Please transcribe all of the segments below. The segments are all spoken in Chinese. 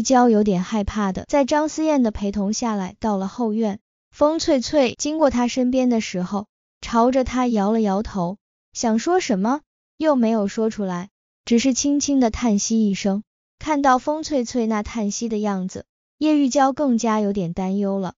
玉娇有点害怕的，在张思燕的陪同下来到了后院。风翠翠经过她身边的时候，朝着她摇了摇头，想说什么又没有说出来，只是轻轻的叹息一声。看到风翠翠那叹息的样子，叶玉娇更加有点担忧了，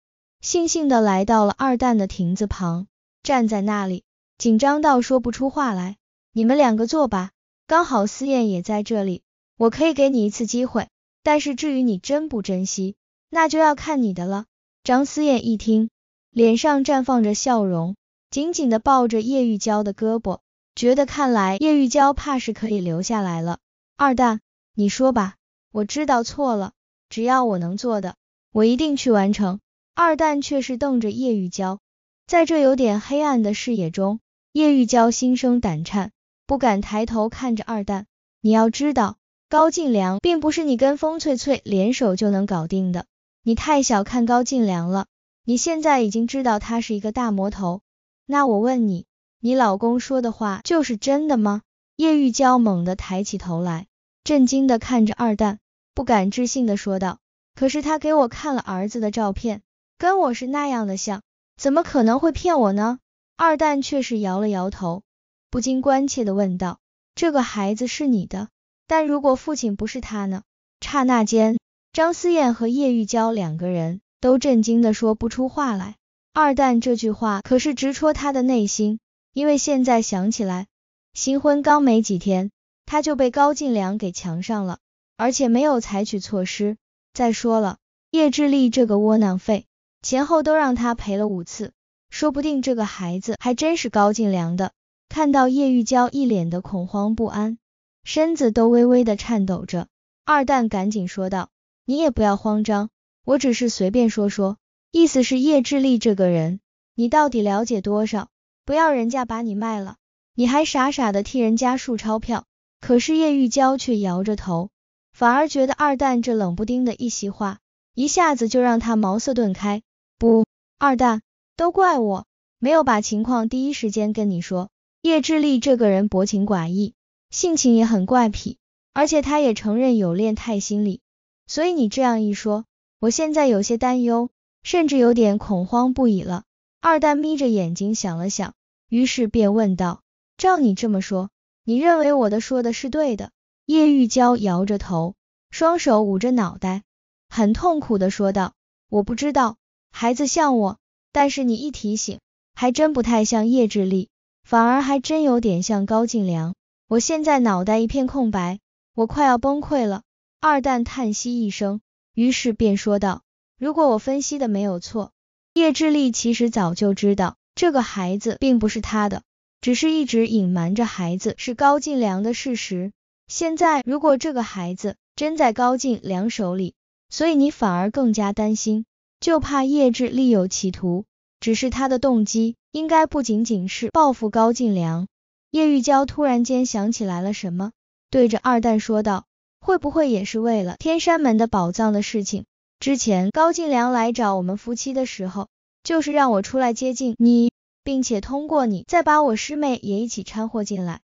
悻悻的来到了二蛋的亭子旁，站在那里，紧张到说不出话来。你们两个坐吧，刚好思燕也在这里，我可以给你一次机会。但是至于你珍不珍惜，那就要看你的了。张思燕一听，脸上绽放着笑容，紧紧的抱着叶玉娇的胳膊，觉得看来叶玉娇怕是可以留下来了。二蛋，你说吧，我知道错了，只要我能做的，我一定去完成。二蛋却是瞪着叶玉娇，在这有点黑暗的视野中，叶玉娇心生胆颤，不敢抬头看着二蛋。你要知道。高进良并不是你跟风翠翠联手就能搞定的，你太小看高进良了。你现在已经知道他是一个大魔头，那我问你，你老公说的话就是真的吗？叶玉娇猛地抬起头来，震惊地看着二蛋，不敢置信地说道：“可是他给我看了儿子的照片，跟我是那样的像，怎么可能会骗我呢？”二蛋却是摇了摇头，不禁关切地问道：“这个孩子是你的？”但如果父亲不是他呢？刹那间，张思燕和叶玉娇两个人都震惊的说不出话来。二蛋这句话可是直戳他的内心，因为现在想起来，新婚刚没几天，他就被高进良给强上了，而且没有采取措施。再说了，叶志丽这个窝囊废，前后都让他赔了五次，说不定这个孩子还真是高进良的。看到叶玉娇一脸的恐慌不安。身子都微微的颤抖着，二蛋赶紧说道：“你也不要慌张，我只是随便说说，意思是叶志立这个人，你到底了解多少？不要人家把你卖了，你还傻傻的替人家数钞票。”可是叶玉娇却摇着头，反而觉得二蛋这冷不丁的一席话，一下子就让他茅塞顿开。不，二蛋，都怪我，没有把情况第一时间跟你说。叶志立这个人薄情寡义。性情也很怪癖，而且他也承认有恋太心理。所以你这样一说，我现在有些担忧，甚至有点恐慌不已了。二蛋眯着眼睛想了想，于是便问道：“照你这么说，你认为我的说的是对的？”叶玉娇摇着头，双手捂着脑袋，很痛苦的说道：“我不知道，孩子像我，但是你一提醒，还真不太像叶志丽，反而还真有点像高静良。”我现在脑袋一片空白，我快要崩溃了。二蛋叹息一声，于是便说道：“如果我分析的没有错，叶志力其实早就知道这个孩子并不是他的，只是一直隐瞒着孩子是高进良的事实。现在如果这个孩子真在高进良手里，所以你反而更加担心，就怕叶志力有企图。只是他的动机应该不仅仅是报复高进良。”叶玉娇突然间想起来了什么，对着二蛋说道：“会不会也是为了天山门的宝藏的事情？之前高进良来找我们夫妻的时候，就是让我出来接近你，并且通过你再把我师妹也一起掺和进来。”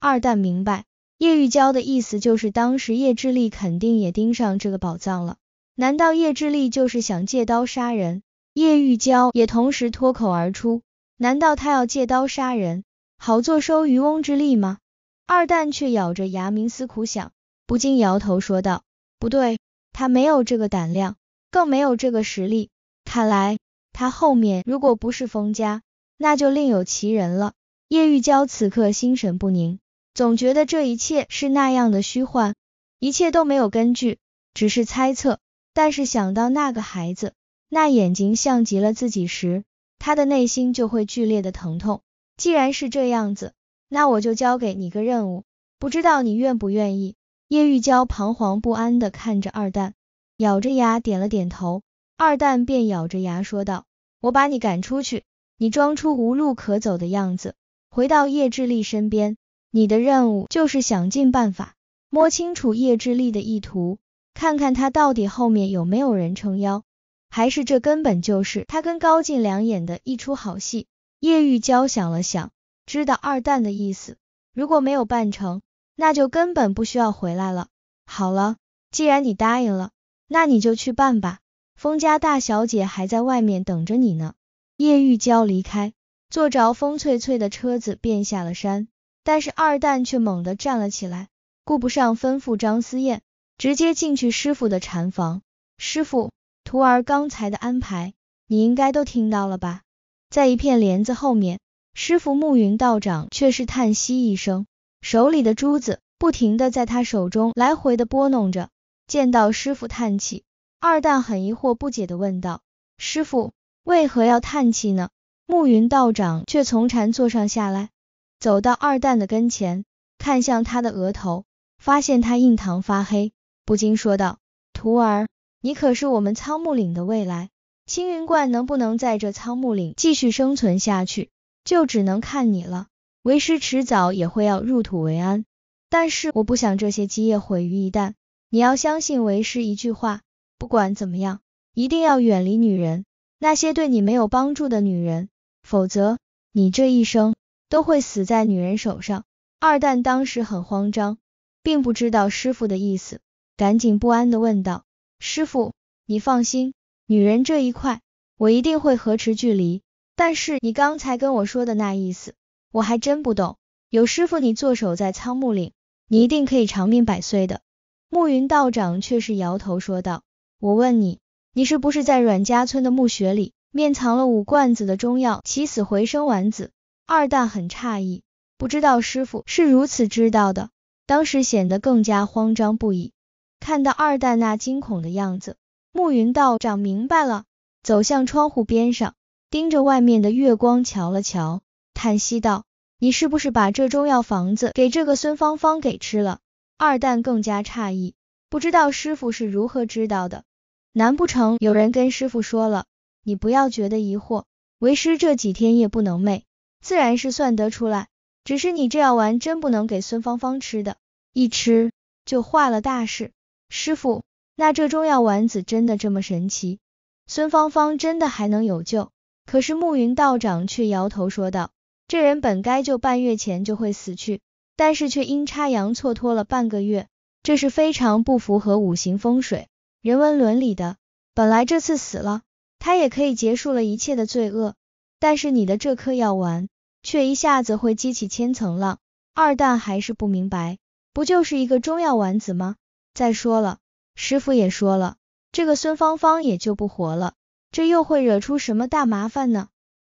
二蛋明白，叶玉娇的意思就是当时叶志力肯定也盯上这个宝藏了。难道叶志力就是想借刀杀人？叶玉娇也同时脱口而出：“难道他要借刀杀人？”好坐收渔翁之利吗？二蛋却咬着牙冥思苦想，不禁摇头说道：“不对，他没有这个胆量，更没有这个实力。看来他后面如果不是封家，那就另有其人了。”叶玉娇此刻心神不宁，总觉得这一切是那样的虚幻，一切都没有根据，只是猜测。但是想到那个孩子，那眼睛像极了自己时，他的内心就会剧烈的疼痛。既然是这样子，那我就交给你个任务，不知道你愿不愿意？叶玉娇彷徨不安的看着二蛋，咬着牙点了点头。二蛋便咬着牙说道：“我把你赶出去，你装出无路可走的样子，回到叶志丽身边。你的任务就是想尽办法，摸清楚叶志丽的意图，看看他到底后面有没有人撑腰，还是这根本就是他跟高进良演的一出好戏。”叶玉娇想了想，知道二蛋的意思，如果没有办成，那就根本不需要回来了。好了，既然你答应了，那你就去办吧。封家大小姐还在外面等着你呢。叶玉娇离开，坐着风翠翠的车子便下了山。但是二蛋却猛地站了起来，顾不上吩咐张思燕，直接进去师傅的禅房。师傅，徒儿刚才的安排，你应该都听到了吧？在一片帘子后面，师傅暮云道长却是叹息一声，手里的珠子不停的在他手中来回的拨弄着。见到师傅叹气，二蛋很疑惑不解的问道：“师傅为何要叹气呢？”暮云道长却从禅座上下来，走到二蛋的跟前，看向他的额头，发现他印堂发黑，不禁说道：“徒儿，你可是我们苍木岭的未来。”青云观能不能在这苍木岭继续生存下去，就只能看你了。为师迟早也会要入土为安，但是我不想这些基业毁于一旦。你要相信为师一句话，不管怎么样，一定要远离女人，那些对你没有帮助的女人，否则你这一生都会死在女人手上。二蛋当时很慌张，并不知道师傅的意思，赶紧不安的问道：“师傅，你放心。”女人这一块，我一定会和持距离。但是你刚才跟我说的那意思，我还真不懂。有师傅你坐守在苍木岭，你一定可以长命百岁的。暮云道长却是摇头说道：“我问你，你是不是在阮家村的墓穴里面藏了五罐子的中药起死回生丸子？”二蛋很诧异，不知道师傅是如此知道的，当时显得更加慌张不已。看到二蛋那惊恐的样子。暮云道长明白了，走向窗户边上，盯着外面的月光瞧了瞧，叹息道：“你是不是把这中药房子给这个孙芳芳给吃了？”二蛋更加诧异，不知道师傅是如何知道的，难不成有人跟师傅说了？你不要觉得疑惑，为师这几天夜不能寐，自然是算得出来。只是你这药丸真不能给孙芳芳吃的，一吃就坏了大事。师傅。那这中药丸子真的这么神奇？孙芳芳真的还能有救？可是暮云道长却摇头说道：“这人本该就半月前就会死去，但是却阴差阳错拖了半个月，这是非常不符合五行风水、人文伦理的。本来这次死了，他也可以结束了一切的罪恶，但是你的这颗药丸却一下子会激起千层浪。”二蛋还是不明白，不就是一个中药丸子吗？再说了。师傅也说了，这个孙芳芳也救不活了，这又会惹出什么大麻烦呢？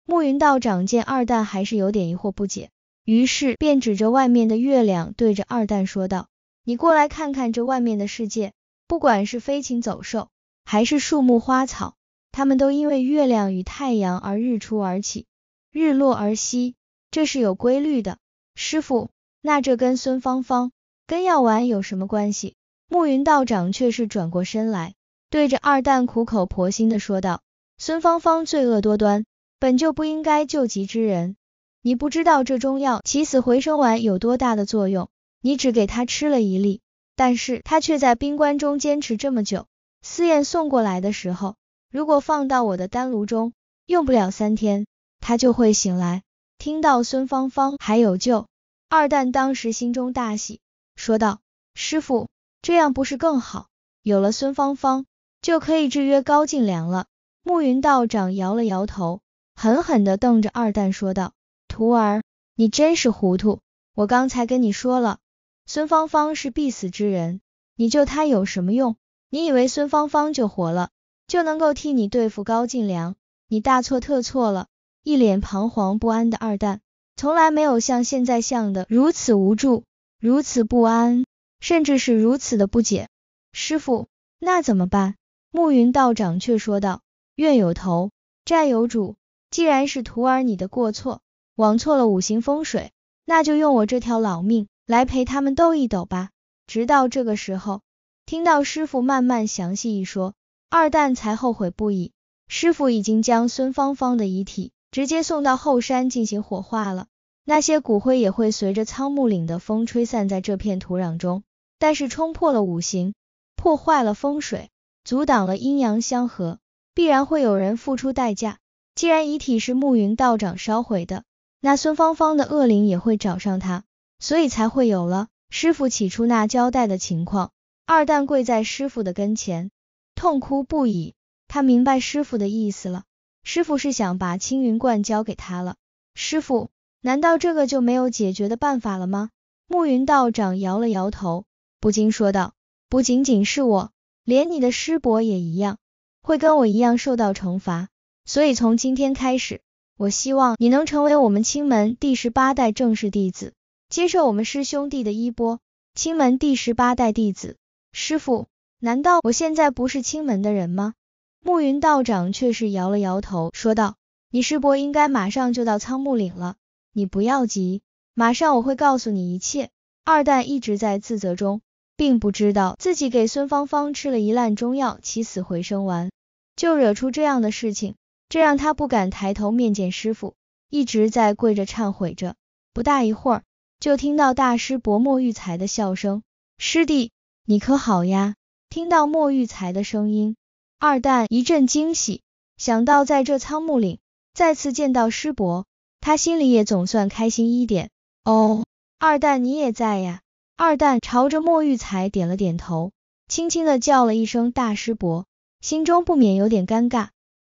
暮云道长见二蛋还是有点疑惑不解，于是便指着外面的月亮，对着二蛋说道：“你过来看看这外面的世界，不管是飞禽走兽，还是树木花草，它们都因为月亮与太阳而日出而起，日落而息，这是有规律的。师傅，那这跟孙芳芳，跟药丸有什么关系？”暮云道长却是转过身来，对着二蛋苦口婆心的说道：“孙芳芳罪恶多端，本就不应该救急之人。你不知道这中药起死回生丸有多大的作用，你只给他吃了一粒，但是他却在冰棺中坚持这么久。思燕送过来的时候，如果放到我的丹炉中，用不了三天，他就会醒来。听到孙芳芳还有救，二蛋当时心中大喜，说道：师傅。”这样不是更好？有了孙芳芳，就可以制约高进良了。暮云道长摇了摇头，狠狠地瞪着二蛋说道：“徒儿，你真是糊涂！我刚才跟你说了，孙芳芳是必死之人，你救她有什么用？你以为孙芳芳就活了，就能够替你对付高进良？你大错特错了！”一脸彷徨不安的二蛋，从来没有像现在像的如此无助，如此不安。甚至是如此的不解，师傅，那怎么办？暮云道长却说道：“怨有头，债有主。既然是徒儿你的过错，枉错了五行风水，那就用我这条老命来陪他们斗一斗吧。”直到这个时候，听到师傅慢慢详细一说，二蛋才后悔不已。师傅已经将孙芳芳的遗体直接送到后山进行火化了，那些骨灰也会随着苍木岭的风吹散在这片土壤中。但是冲破了五行，破坏了风水，阻挡了阴阳相合，必然会有人付出代价。既然遗体是暮云道长烧毁的，那孙芳芳的恶灵也会找上他，所以才会有了师傅起初那交代的情况。二蛋跪在师傅的跟前，痛哭不已。他明白师傅的意思了，师傅是想把青云观交给他了。师傅，难道这个就没有解决的办法了吗？暮云道长摇了摇头。不禁说道：“不仅仅是我，连你的师伯也一样，会跟我一样受到惩罚。所以从今天开始，我希望你能成为我们青门第十八代正式弟子，接受我们师兄弟的衣钵。青门第十八代弟子，师傅，难道我现在不是青门的人吗？”暮云道长却是摇了摇头，说道：“你师伯应该马上就到苍木岭了，你不要急，马上我会告诉你一切。”二蛋一直在自责中。并不知道自己给孙芳芳吃了一烂中药起死回生丸，就惹出这样的事情，这让他不敢抬头面见师傅，一直在跪着忏悔着。不大一会儿，就听到大师伯莫玉才的笑声：“师弟，你可好呀？”听到莫玉才的声音，二蛋一阵惊喜，想到在这苍木岭再次见到师伯，他心里也总算开心一点。哦，二蛋你也在呀。二蛋朝着莫玉才点了点头，轻轻的叫了一声大师伯，心中不免有点尴尬。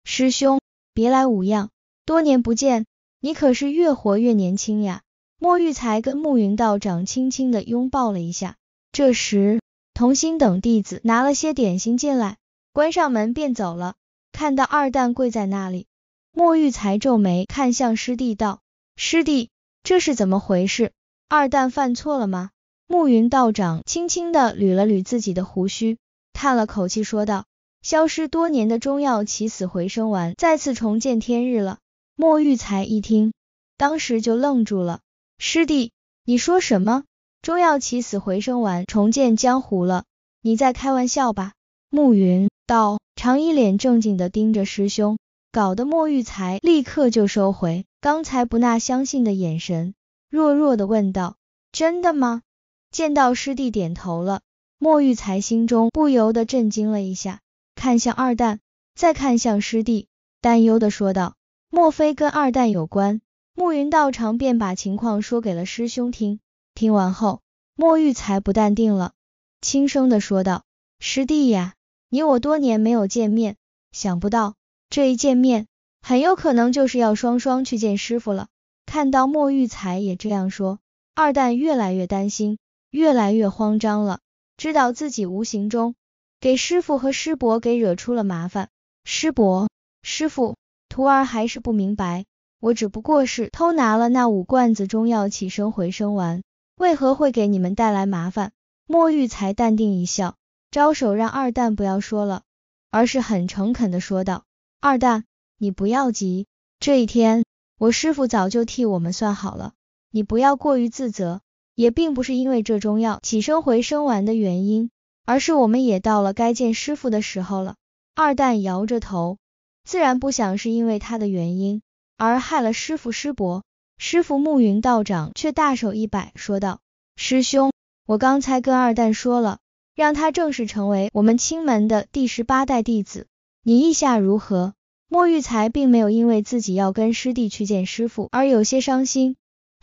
师兄，别来无恙，多年不见，你可是越活越年轻呀。莫玉才跟慕云道长轻轻的拥抱了一下。这时，童心等弟子拿了些点心进来，关上门便走了。看到二蛋跪在那里，莫玉才皱眉看向师弟道：师弟，这是怎么回事？二蛋犯错了吗？暮云道长轻轻的捋了捋自己的胡须，叹了口气说道：“消失多年的中药起死回生丸，再次重见天日了。”莫玉才一听，当时就愣住了：“师弟，你说什么？中药起死回生丸重见江湖了？你在开玩笑吧？”暮云道长一脸正经的盯着师兄，搞得莫玉才立刻就收回刚才不那相信的眼神，弱弱的问道：“真的吗？”见到师弟点头了，莫玉才心中不由得震惊了一下，看向二蛋，再看向师弟，担忧的说道：“莫非跟二蛋有关？”暮云道长便把情况说给了师兄听。听完后，莫玉才不淡定了，轻声的说道：“师弟呀，你我多年没有见面，想不到这一见面，很有可能就是要双双去见师傅了。”看到莫玉才也这样说，二蛋越来越担心。越来越慌张了，知道自己无形中给师傅和师伯给惹出了麻烦。师伯，师傅，徒儿还是不明白，我只不过是偷拿了那五罐子中药起身回生丸，为何会给你们带来麻烦？墨玉才淡定一笑，招手让二蛋不要说了，而是很诚恳的说道：“二蛋，你不要急，这一天我师傅早就替我们算好了，你不要过于自责。”也并不是因为这中药起身回生丸的原因，而是我们也到了该见师傅的时候了。二蛋摇着头，自然不想是因为他的原因而害了师傅师伯。师傅暮云道长却大手一摆，说道：“师兄，我刚才跟二蛋说了，让他正式成为我们青门的第十八代弟子，你意下如何？”莫玉才并没有因为自己要跟师弟去见师傅而有些伤心。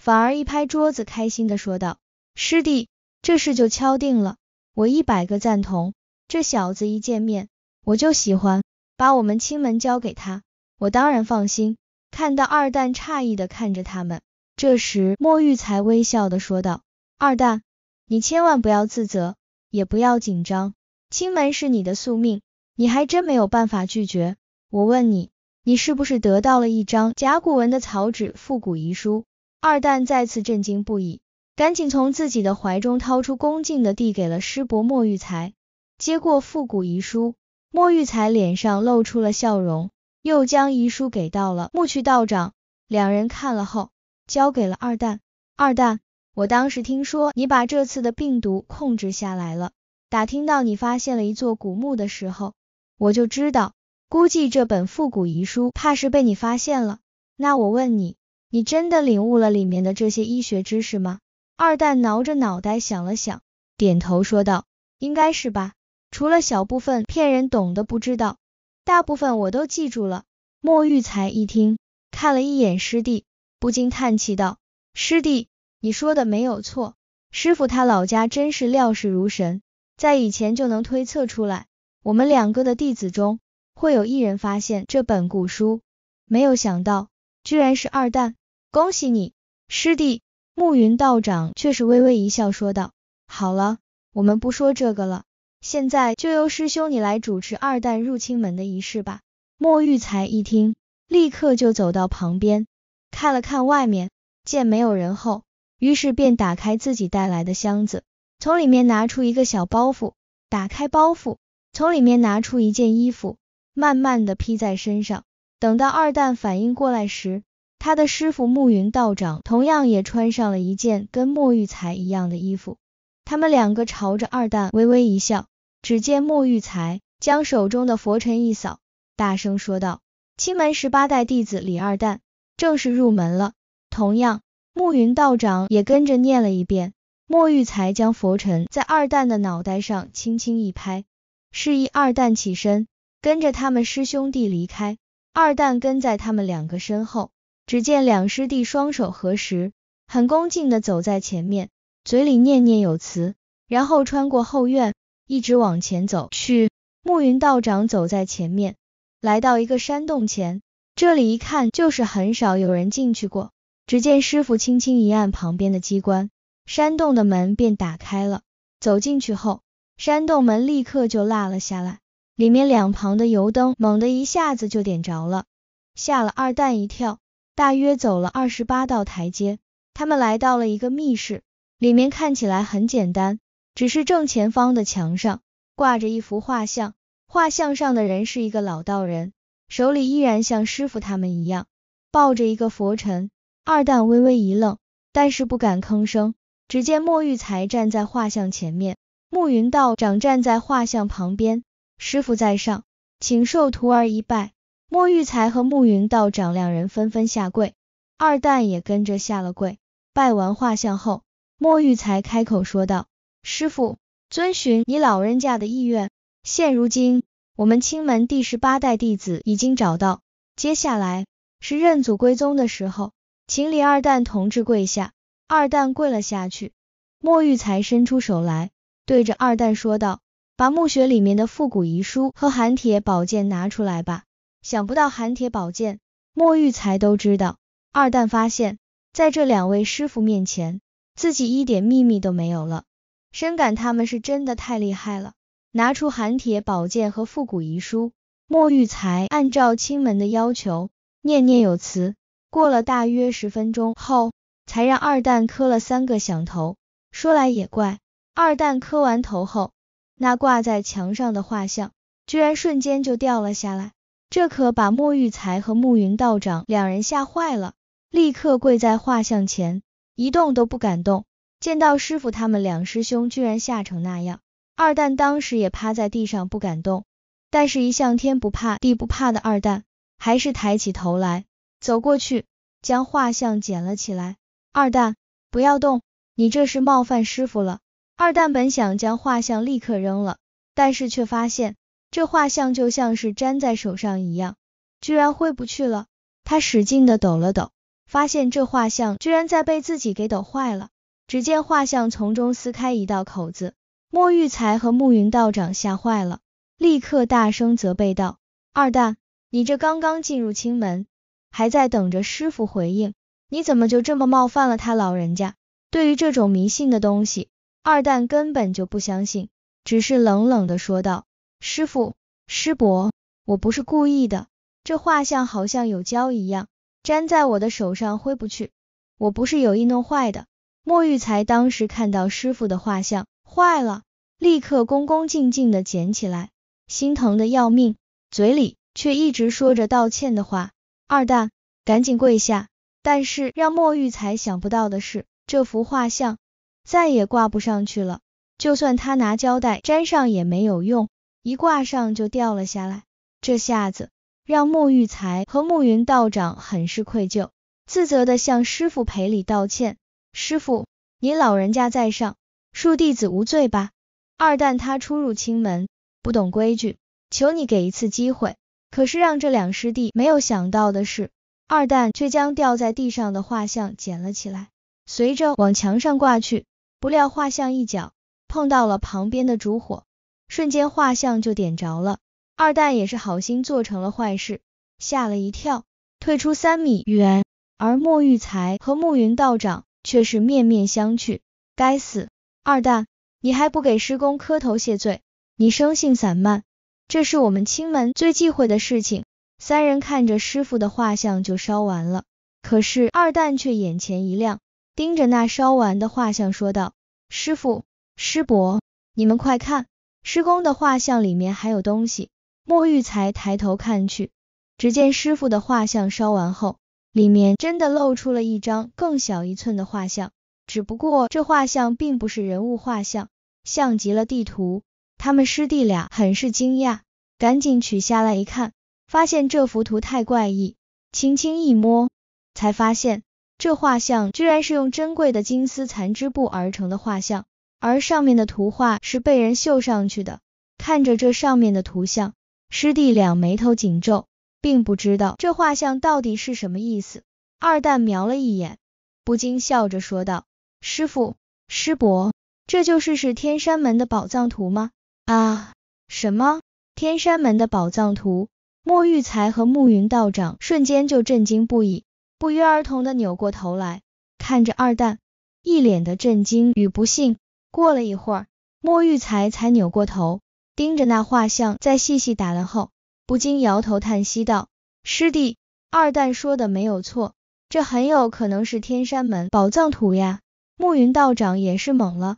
反而一拍桌子，开心的说道：“师弟，这事就敲定了，我一百个赞同。这小子一见面我就喜欢，把我们青门交给他，我当然放心。”看到二蛋诧异的看着他们，这时墨玉才微笑的说道：“二蛋，你千万不要自责，也不要紧张，青门是你的宿命，你还真没有办法拒绝。我问你，你是不是得到了一张甲骨文的草纸复古遗书？”二蛋再次震惊不已，赶紧从自己的怀中掏出，恭敬的递给了师伯莫玉才。接过复古遗书，莫玉才脸上露出了笑容，又将遗书给到了木去道长。两人看了后，交给了二蛋。二蛋，我当时听说你把这次的病毒控制下来了，打听到你发现了一座古墓的时候，我就知道，估计这本复古遗书怕是被你发现了。那我问你。你真的领悟了里面的这些医学知识吗？二蛋挠着脑袋想了想，点头说道：“应该是吧，除了小部分骗人懂的不知道，大部分我都记住了。”莫玉才一听，看了一眼师弟，不禁叹气道：“师弟，你说的没有错，师傅他老家真是料事如神，在以前就能推测出来，我们两个的弟子中会有一人发现这本古书，没有想到，居然是二蛋。”恭喜你，师弟。暮云道长却是微微一笑，说道：“好了，我们不说这个了，现在就由师兄你来主持二蛋入清门的仪式吧。”莫玉才一听，立刻就走到旁边，看了看外面，见没有人后，于是便打开自己带来的箱子，从里面拿出一个小包袱，打开包袱，从里面拿出一件衣服，慢慢的披在身上。等到二蛋反应过来时，他的师傅暮云道长同样也穿上了一件跟墨玉才一样的衣服，他们两个朝着二蛋微微一笑。只见墨玉才将手中的佛尘一扫，大声说道：“青门十八代弟子李二蛋正式入门了。”同样，暮云道长也跟着念了一遍。墨玉才将佛尘在二蛋的脑袋上轻轻一拍，示意二蛋起身，跟着他们师兄弟离开。二蛋跟在他们两个身后。只见两师弟双手合十，很恭敬的走在前面，嘴里念念有词，然后穿过后院，一直往前走去。暮云道长走在前面，来到一个山洞前，这里一看就是很少有人进去过。只见师傅轻轻一按旁边的机关，山洞的门便打开了。走进去后，山洞门立刻就落了下来，里面两旁的油灯猛地一下子就点着了，吓了二蛋一跳。大约走了二十八道台阶，他们来到了一个密室，里面看起来很简单，只是正前方的墙上挂着一幅画像，画像上的人是一个老道人，手里依然像师傅他们一样抱着一个佛尘。二蛋微微一愣，但是不敢吭声。只见莫玉才站在画像前面，暮云道长站在画像旁边，师傅在上，请受徒儿一拜。莫玉才和慕云道长两人纷纷下跪，二蛋也跟着下了跪。拜完画像后，莫玉才开口说道：“师傅，遵循你老人家的意愿，现如今我们青门第十八代弟子已经找到，接下来是认祖归宗的时候，请李二蛋同志跪下。”二蛋跪了下去。莫玉才伸出手来，对着二蛋说道：“把墓穴里面的复古遗书和寒铁宝剑拿出来吧。”想不到寒铁宝剑，莫玉才都知道。二蛋发现，在这两位师傅面前，自己一点秘密都没有了，深感他们是真的太厉害了。拿出寒铁宝剑和复古遗书，莫玉才按照青门的要求，念念有词。过了大约十分钟后，才让二蛋磕了三个响头。说来也怪，二蛋磕完头后，那挂在墙上的画像，居然瞬间就掉了下来。这可把莫玉才和暮云道长两人吓坏了，立刻跪在画像前，一动都不敢动。见到师傅，他们两师兄居然吓成那样。二蛋当时也趴在地上不敢动，但是，一向天不怕地不怕的二蛋还是抬起头来，走过去将画像捡了起来。二蛋，不要动，你这是冒犯师傅了。二蛋本想将画像立刻扔了，但是却发现。这画像就像是粘在手上一样，居然挥不去了。他使劲的抖了抖，发现这画像居然在被自己给抖坏了。只见画像从中撕开一道口子，莫玉才和暮云道长吓坏了，立刻大声责备道：“二蛋，你这刚刚进入青门，还在等着师傅回应，你怎么就这么冒犯了他老人家？”对于这种迷信的东西，二蛋根本就不相信，只是冷冷的说道。师傅，师伯，我不是故意的，这画像好像有胶一样，粘在我的手上挥不去。我不是有意弄坏的。莫玉才当时看到师傅的画像坏了，立刻恭恭敬敬的捡起来，心疼的要命，嘴里却一直说着道歉的话。二蛋，赶紧跪下！但是让莫玉才想不到的是，这幅画像再也挂不上去了，就算他拿胶带粘上也没有用。一挂上就掉了下来，这下子让穆玉才和穆云道长很是愧疚，自责的向师傅赔礼道歉。师傅，您老人家在上，恕弟子无罪吧。二蛋他初入青门，不懂规矩，求你给一次机会。可是让这两师弟没有想到的是，二蛋却将掉在地上的画像捡了起来，随着往墙上挂去，不料画像一角碰到了旁边的烛火。瞬间画像就点着了，二蛋也是好心做成了坏事，吓了一跳，退出三米远。而莫玉才和暮云道长却是面面相觑，该死，二蛋，你还不给师公磕头谢罪？你生性散漫，这是我们青门最忌讳的事情。三人看着师傅的画像就烧完了，可是二蛋却眼前一亮，盯着那烧完的画像说道：“师傅，师伯，你们快看。”施工的画像里面还有东西，莫玉才抬头看去，只见师傅的画像烧完后，里面真的露出了一张更小一寸的画像，只不过这画像并不是人物画像，像极了地图。他们师弟俩很是惊讶，赶紧取下来一看，发现这幅图太怪异，轻轻一摸，才发现这画像居然是用珍贵的金丝蚕织布而成的画像。而上面的图画是被人绣上去的。看着这上面的图像，师弟两眉头紧皱，并不知道这画像到底是什么意思。二蛋瞄了一眼，不禁笑着说道：“师傅，师伯，这就是是天山门的宝藏图吗？”啊！什么？天山门的宝藏图？莫玉才和暮云道长瞬间就震惊不已，不约而同的扭过头来，看着二蛋，一脸的震惊与不信。过了一会儿，莫玉才才扭过头，盯着那画像，在细细打量后，不禁摇头叹息道：“师弟，二蛋说的没有错，这很有可能是天山门宝藏图呀。”暮云道长也是懵了，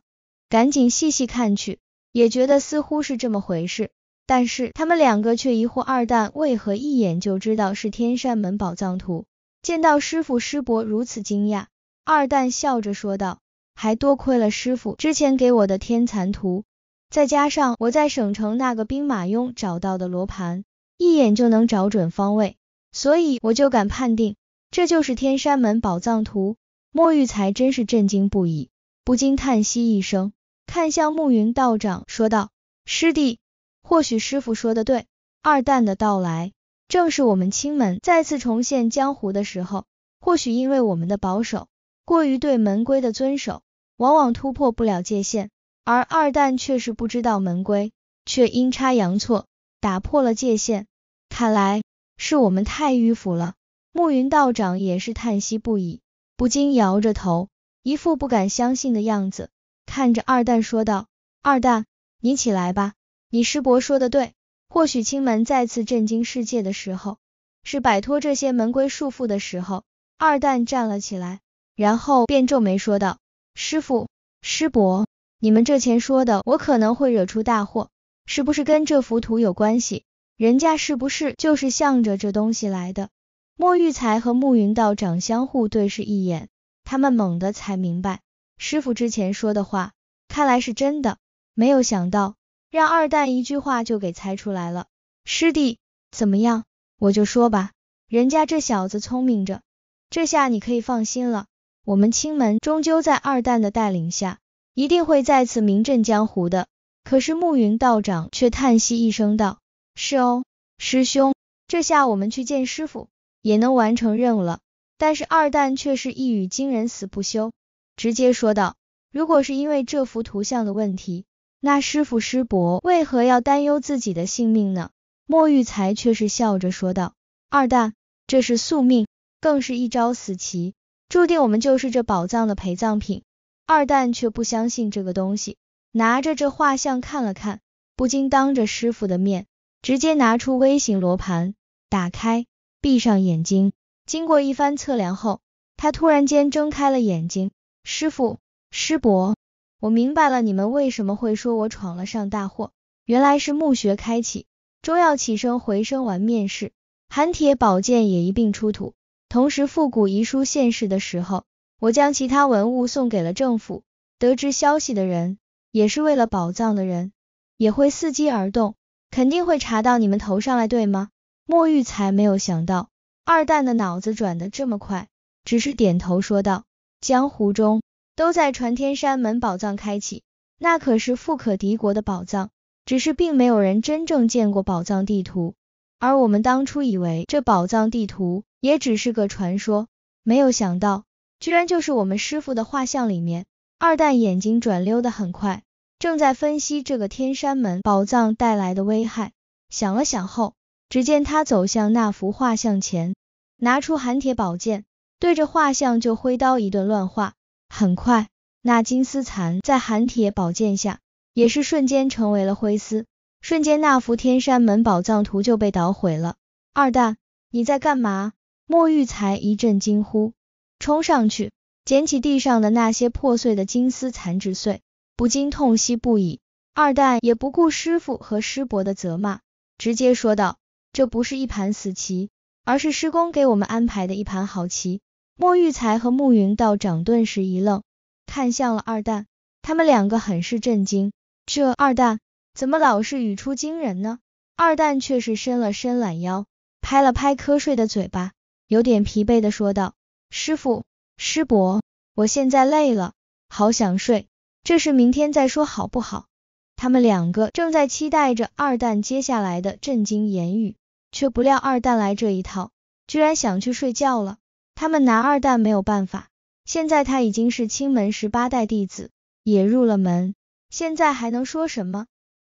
赶紧细细看去，也觉得似乎是这么回事。但是他们两个却疑惑二蛋为何一眼就知道是天山门宝藏图。见到师傅师伯如此惊讶，二蛋笑着说道。还多亏了师傅之前给我的天蚕图，再加上我在省城那个兵马俑找到的罗盘，一眼就能找准方位，所以我就敢判定这就是天山门宝藏图。莫玉才真是震惊不已，不禁叹息一声，看向暮云道长说道：“师弟，或许师傅说的对，二蛋的到来正是我们青门再次重现江湖的时候。或许因为我们的保守，过于对门规的遵守。”往往突破不了界限，而二蛋却是不知道门规，却阴差阳错打破了界限。看来是我们太迂腐了。暮云道长也是叹息不已，不禁摇着头，一副不敢相信的样子，看着二蛋说道：“二蛋，你起来吧。你师伯说的对，或许青门再次震惊世界的时候，是摆脱这些门规束缚的时候。”二蛋站了起来，然后便皱眉说道。师傅，师伯，你们这前说的，我可能会惹出大祸，是不是跟这幅图有关系？人家是不是就是向着这东西来的？莫玉才和暮云道长相互对视一眼，他们猛地才明白，师傅之前说的话，看来是真的。没有想到，让二蛋一句话就给猜出来了。师弟，怎么样？我就说吧，人家这小子聪明着，这下你可以放心了。我们青门终究在二蛋的带领下，一定会再次名震江湖的。可是暮云道长却叹息一声道：“是哦，师兄，这下我们去见师傅，也能完成任务了。”但是二蛋却是一语惊人，死不休，直接说道：“如果是因为这幅图像的问题，那师傅师伯为何要担忧自己的性命呢？”莫玉才却是笑着说道：“二蛋，这是宿命，更是一招死棋。”注定我们就是这宝藏的陪葬品，二蛋却不相信这个东西，拿着这画像看了看，不禁当着师傅的面，直接拿出微型罗盘，打开，闭上眼睛，经过一番测量后，他突然间睁开了眼睛。师傅，师伯，我明白了你们为什么会说我闯了上大祸，原来是墓穴开启。周耀起身回身完面试，寒铁宝剑也一并出土。同时，复古遗书现世的时候，我将其他文物送给了政府。得知消息的人，也是为了宝藏的人，也会伺机而动，肯定会查到你们头上来，对吗？莫玉才没有想到二蛋的脑子转得这么快，只是点头说道：“江湖中都在传天山门宝藏开启，那可是富可敌国的宝藏，只是并没有人真正见过宝藏地图。”而我们当初以为这宝藏地图也只是个传说，没有想到，居然就是我们师傅的画像里面。二蛋眼睛转溜的很快，正在分析这个天山门宝藏带来的危害。想了想后，只见他走向那幅画像前，拿出寒铁宝剑，对着画像就挥刀一顿乱画。很快，那金丝蚕在寒铁宝剑下，也是瞬间成为了灰丝。瞬间，那幅天山门宝藏图就被捣毁了。二蛋，你在干嘛？莫玉才一阵惊呼，冲上去捡起地上的那些破碎的金丝残纸碎，不禁痛惜不已。二蛋也不顾师傅和师伯的责骂，直接说道：“这不是一盘死棋，而是师公给我们安排的一盘好棋。”莫玉才和慕云道掌顿时一愣，看向了二蛋，他们两个很是震惊。这二蛋。怎么老是语出惊人呢？二蛋却是伸了伸懒腰，拍了拍瞌睡的嘴巴，有点疲惫的说道：“师傅，师伯，我现在累了，好想睡，这事明天再说好不好？”他们两个正在期待着二蛋接下来的震惊言语，却不料二蛋来这一套，居然想去睡觉了。他们拿二蛋没有办法，现在他已经是青门十八代弟子，也入了门，现在还能说什么？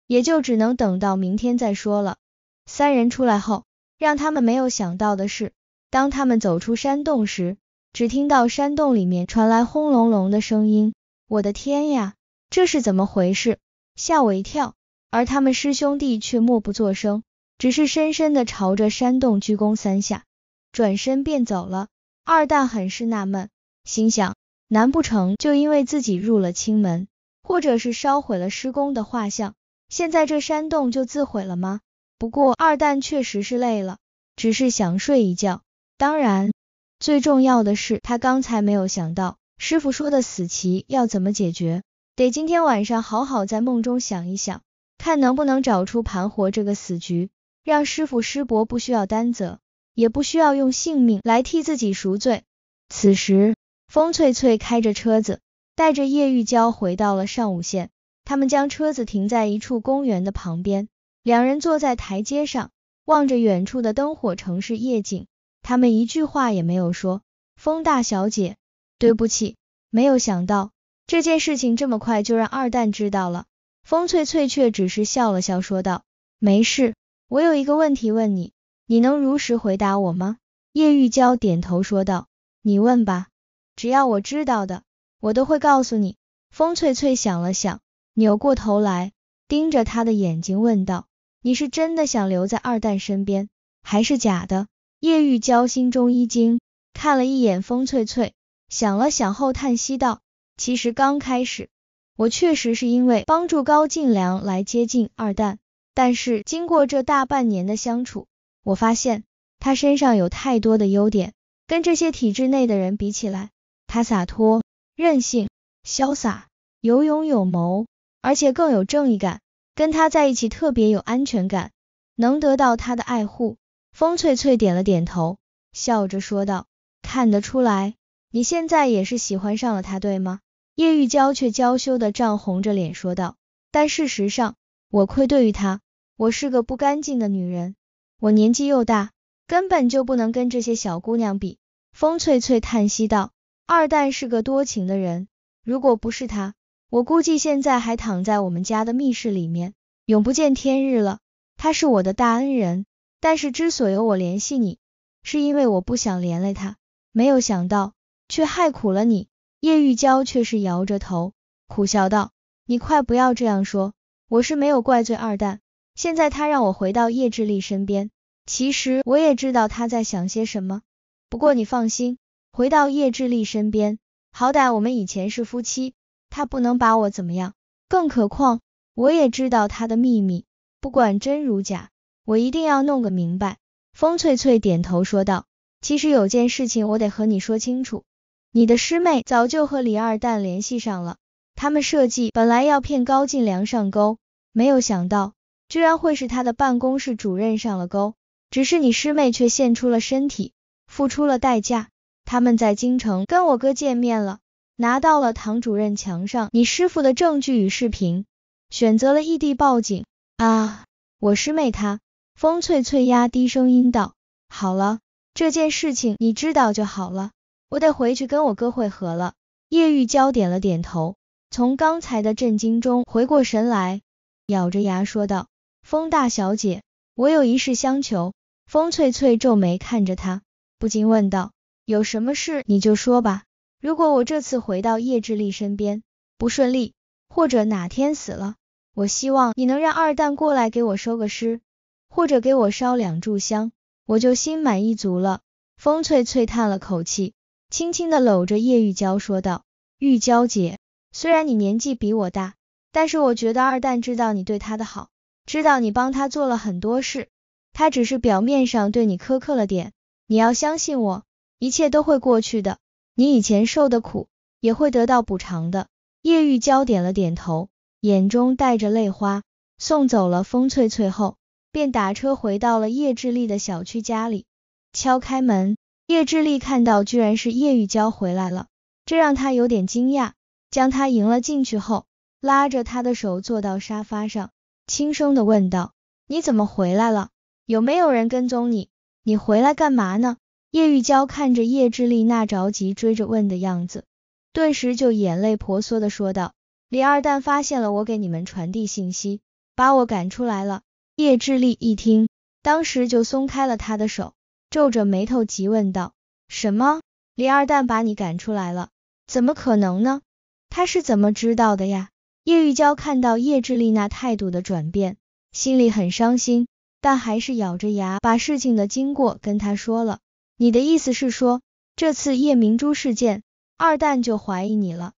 也就只能等到明天再说了。三人出来后，让他们没有想到的是，当他们走出山洞时，只听到山洞里面传来轰隆隆的声音。我的天呀，这是怎么回事？吓我一跳！而他们师兄弟却默不作声，只是深深的朝着山洞鞠躬三下，转身便走了。二蛋很是纳闷，心想：难不成就因为自己入了清门，或者是烧毁了师公的画像？现在这山洞就自毁了吗？不过二蛋确实是累了，只是想睡一觉。当然，最重要的是他刚才没有想到师傅说的死棋要怎么解决，得今天晚上好好在梦中想一想，看能不能找出盘活这个死局，让师傅师伯不需要担责，也不需要用性命来替自己赎罪。此时，风翠翠开着车子，带着叶玉娇回到了上武县。他们将车子停在一处公园的旁边，两人坐在台阶上，望着远处的灯火城市夜景。他们一句话也没有说。风大小姐，对不起，没有想到这件事情这么快就让二蛋知道了。风翠翠却只是笑了笑，说道：“没事，我有一个问题问你，你能如实回答我吗？”叶玉娇点头说道：“你问吧，只要我知道的，我都会告诉你。”风翠翠想了想。扭过头来，盯着他的眼睛问道：“你是真的想留在二蛋身边，还是假的？”叶玉娇心中一惊，看了一眼风翠翠，想了想后叹息道：“其实刚开始，我确实是因为帮助高进良来接近二蛋。但是经过这大半年的相处，我发现他身上有太多的优点，跟这些体制内的人比起来，他洒脱、任性、潇洒、有勇有谋。”而且更有正义感，跟他在一起特别有安全感，能得到他的爱护。风翠翠点了点头，笑着说道：“看得出来，你现在也是喜欢上了他，对吗？”叶玉娇却娇羞的涨红着脸说道：“但事实上，我愧对于他，我是个不干净的女人，我年纪又大，根本就不能跟这些小姑娘比。”风翠翠叹息道：“二蛋是个多情的人，如果不是他……”我估计现在还躺在我们家的密室里面，永不见天日了。他是我的大恩人，但是之所以我联系你，是因为我不想连累他，没有想到却害苦了你。叶玉娇却是摇着头，苦笑道：“你快不要这样说，我是没有怪罪二蛋。现在他让我回到叶志丽身边，其实我也知道他在想些什么。不过你放心，回到叶志丽身边，好歹我们以前是夫妻。”他不能把我怎么样，更何况我也知道他的秘密。不管真如假，我一定要弄个明白。风翠翠点头说道：“其实有件事情我得和你说清楚，你的师妹早就和李二蛋联系上了，他们设计本来要骗高进良上钩，没有想到居然会是他的办公室主任上了钩。只是你师妹却献出了身体，付出了代价。他们在京城跟我哥见面了。”拿到了唐主任墙上你师傅的证据与视频，选择了异地报警。啊，我师妹她，风翠翠压低声音道：“好了，这件事情你知道就好了，我得回去跟我哥会合了。”叶玉娇点了点头，从刚才的震惊中回过神来，咬着牙说道：“风大小姐，我有一事相求。”风翠翠皱眉看着他，不禁问道：“有什么事你就说吧。”如果我这次回到叶志丽身边不顺利，或者哪天死了，我希望你能让二蛋过来给我收个尸，或者给我烧两炷香，我就心满意足了。风翠翠叹了口气，轻轻的搂着叶玉娇说道：“玉娇姐，虽然你年纪比我大，但是我觉得二蛋知道你对他的好，知道你帮他做了很多事，他只是表面上对你苛刻了点。你要相信我，一切都会过去的。”你以前受的苦也会得到补偿的。叶玉娇点了点头，眼中带着泪花，送走了风翠翠后，便打车回到了叶志丽的小区家里。敲开门，叶志丽看到居然是叶玉娇回来了，这让他有点惊讶，将她迎了进去后，拉着她的手坐到沙发上，轻声的问道：“你怎么回来了？有没有人跟踪你？你回来干嘛呢？”叶玉娇看着叶志丽那着急追着问的样子，顿时就眼泪婆娑的说道：“李二蛋发现了我给你们传递信息，把我赶出来了。”叶志丽一听，当时就松开了他的手，皱着眉头急问道：“什么？李二蛋把你赶出来了？怎么可能呢？他是怎么知道的呀？”叶玉娇看到叶志丽那态度的转变，心里很伤心，但还是咬着牙把事情的经过跟他说了。你的意思是说，这次夜明珠事件，二蛋就怀疑你了，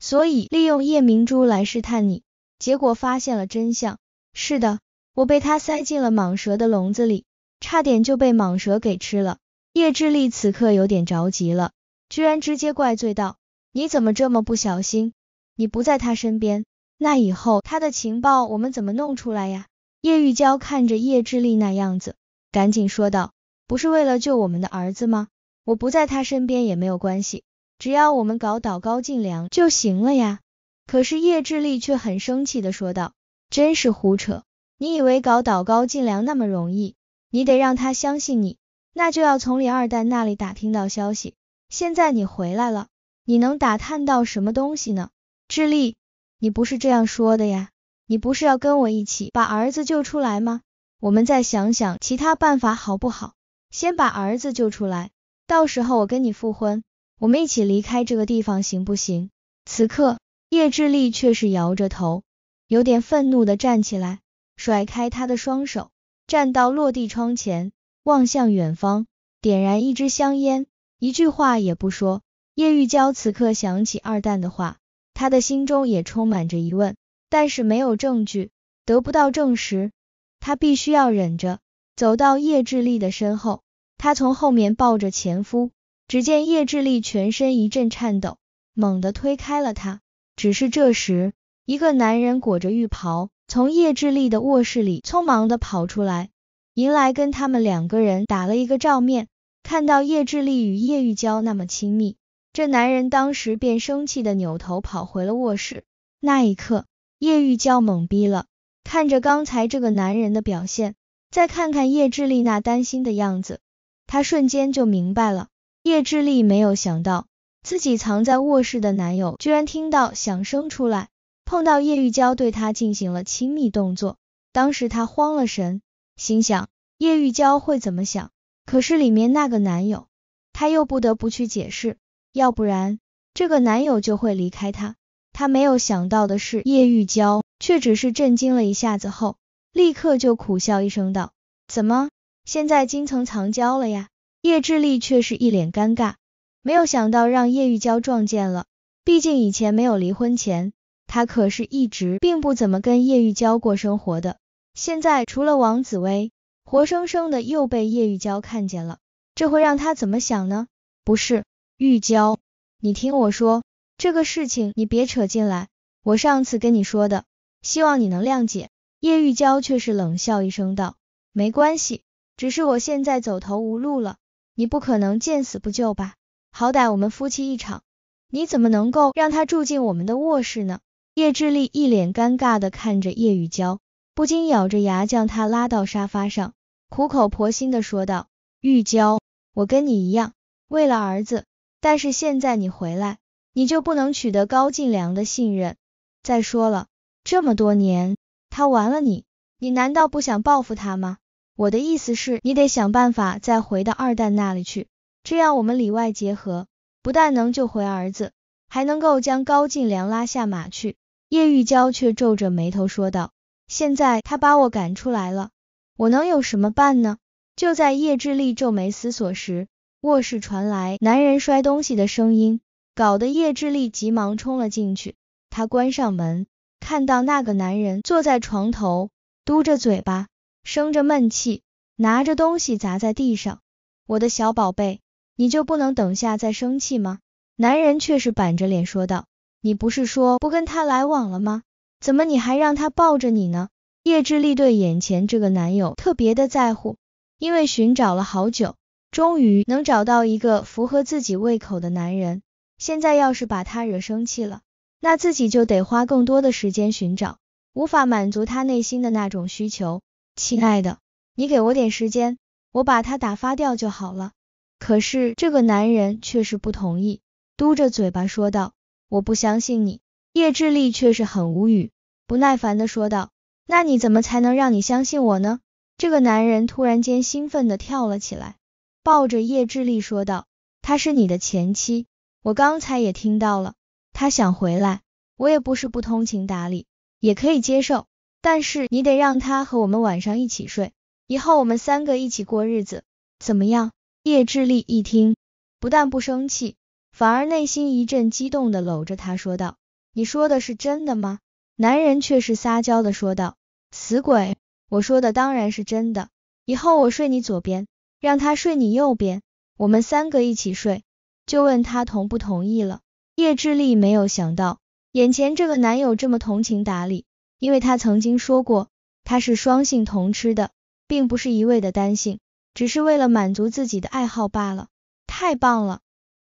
所以利用夜明珠来试探你，结果发现了真相。是的，我被他塞进了蟒蛇的笼子里，差点就被蟒蛇给吃了。叶志力此刻有点着急了，居然直接怪罪道：“你怎么这么不小心？你不在他身边，那以后他的情报我们怎么弄出来呀？”叶玉娇看着叶志力那样子，赶紧说道。不是为了救我们的儿子吗？我不在他身边也没有关系，只要我们搞倒高进良就行了呀。可是叶志丽却很生气的说道：“真是胡扯！你以为搞倒高进良那么容易？你得让他相信你，那就要从李二蛋那里打听到消息。现在你回来了，你能打探到什么东西呢？志丽，你不是这样说的呀？你不是要跟我一起把儿子救出来吗？我们再想想其他办法好不好？”先把儿子救出来，到时候我跟你复婚，我们一起离开这个地方，行不行？此刻，叶志丽却是摇着头，有点愤怒的站起来，甩开他的双手，站到落地窗前，望向远方，点燃一支香烟，一句话也不说。叶玉娇此刻想起二蛋的话，他的心中也充满着疑问，但是没有证据，得不到证实，他必须要忍着。走到叶志丽的身后，他从后面抱着前夫，只见叶志丽全身一阵颤抖，猛地推开了他。只是这时，一个男人裹着浴袍从叶志丽的卧室里匆忙的跑出来，迎来跟他们两个人打了一个照面。看到叶志丽与叶玉娇那么亲密，这男人当时便生气的扭头跑回了卧室。那一刻，叶玉娇懵逼了，看着刚才这个男人的表现。再看看叶志丽那担心的样子，她瞬间就明白了。叶志丽没有想到，自己藏在卧室的男友居然听到响声出来，碰到叶玉娇对她进行了亲密动作。当时她慌了神，心想叶玉娇会怎么想？可是里面那个男友，她又不得不去解释，要不然这个男友就会离开她。她没有想到的是，叶玉娇却只是震惊了一下子后。立刻就苦笑一声道：“怎么，现在金层藏娇了呀？”叶志丽却是一脸尴尬，没有想到让叶玉娇撞见了。毕竟以前没有离婚前，他可是一直并不怎么跟叶玉娇过生活的。现在除了王紫薇，活生生的又被叶玉娇看见了，这会让他怎么想呢？不是，玉娇，你听我说，这个事情你别扯进来，我上次跟你说的，希望你能谅解。叶玉娇却是冷笑一声道：“没关系，只是我现在走投无路了，你不可能见死不救吧？好歹我们夫妻一场，你怎么能够让他住进我们的卧室呢？”叶志丽一脸尴尬的看着叶玉娇，不禁咬着牙将她拉到沙发上，苦口婆心的说道：“玉娇，我跟你一样，为了儿子，但是现在你回来，你就不能取得高进良的信任。再说了，这么多年……”他玩了你，你难道不想报复他吗？我的意思是，你得想办法再回到二蛋那里去，这样我们里外结合，不但能救回儿子，还能够将高进良拉下马去。叶玉娇却皱着眉头说道：“现在他把我赶出来了，我能有什么办呢？”就在叶志丽皱眉思索时，卧室传来男人摔东西的声音，搞得叶志丽急忙冲了进去，他关上门。看到那个男人坐在床头，嘟着嘴巴，生着闷气，拿着东西砸在地上。我的小宝贝，你就不能等下再生气吗？男人却是板着脸说道：“你不是说不跟他来往了吗？怎么你还让他抱着你呢？”叶志丽对眼前这个男友特别的在乎，因为寻找了好久，终于能找到一个符合自己胃口的男人。现在要是把他惹生气了，那自己就得花更多的时间寻找，无法满足他内心的那种需求。亲爱的，你给我点时间，我把他打发掉就好了。可是这个男人却是不同意，嘟着嘴巴说道：“我不相信你。”叶智丽却是很无语，不耐烦的说道：“那你怎么才能让你相信我呢？”这个男人突然间兴奋的跳了起来，抱着叶智丽说道：“她是你的前妻，我刚才也听到了。”他想回来，我也不是不通情达理，也可以接受。但是你得让他和我们晚上一起睡，以后我们三个一起过日子，怎么样？叶志丽一听，不但不生气，反而内心一阵激动的搂着他说道：“你说的是真的吗？”男人却是撒娇的说道：“死鬼，我说的当然是真的。以后我睡你左边，让他睡你右边，我们三个一起睡，就问他同不同意了。”叶志丽没有想到，眼前这个男友这么通情达理，因为他曾经说过，他是双性同吃的，并不是一味的单性，只是为了满足自己的爱好罢了。太棒了，